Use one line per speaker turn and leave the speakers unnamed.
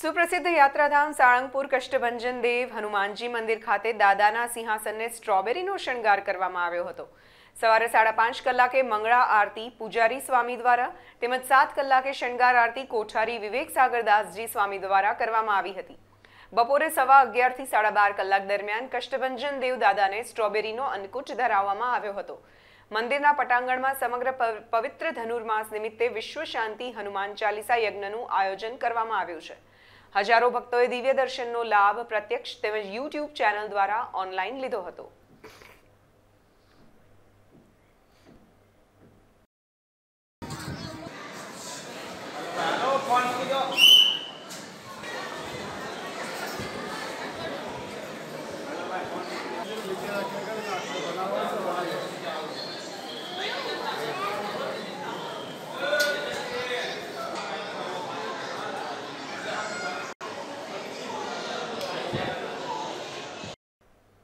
સુપ્રસિદ્ધ યાત્રાધામ સાળંગપુર કષ્ટભંજન દેવ હનુમાનજી મંદિર ખાતે દાદાના સિંહાસનને સ્ટ્રોબેરીનો શણગાર કરવામાં આવ્યો હતો સવારે સાડા પાંચ કલાકે મંગળા આરતી પૂજારી સ્વામી દ્વારા તેમજ સાત કલાકે શણગાર આરતી કોઠારી વિવેક સાગરદાસજી સ્વામી દ્વારા કરવામાં આવી હતી બપોરે સવા અગિયારથી સાડા બાર કલાક દરમિયાન કષ્ટભંજન દેવ દાદાને સ્ટ્રોબેરીનો અન્નકૂટ ધરાવવામાં આવ્યો હતો મંદિરના પટાંગણમાં સમગ્ર પવિત્ર ધનુર્માસ નિમિત્તે વિશ્વ શાંતિ હનુમાન ચાલીસા યજ્ઞનું આયોજન કરવામાં આવ્યું છે હજારો ભક્તોએ દિવ્ય દર્શનનો લાભ પ્રત્યક્ષ તેમજ યુટ્યુબ ચેનલ દ્વારા ઓનલાઈન લીધો હતો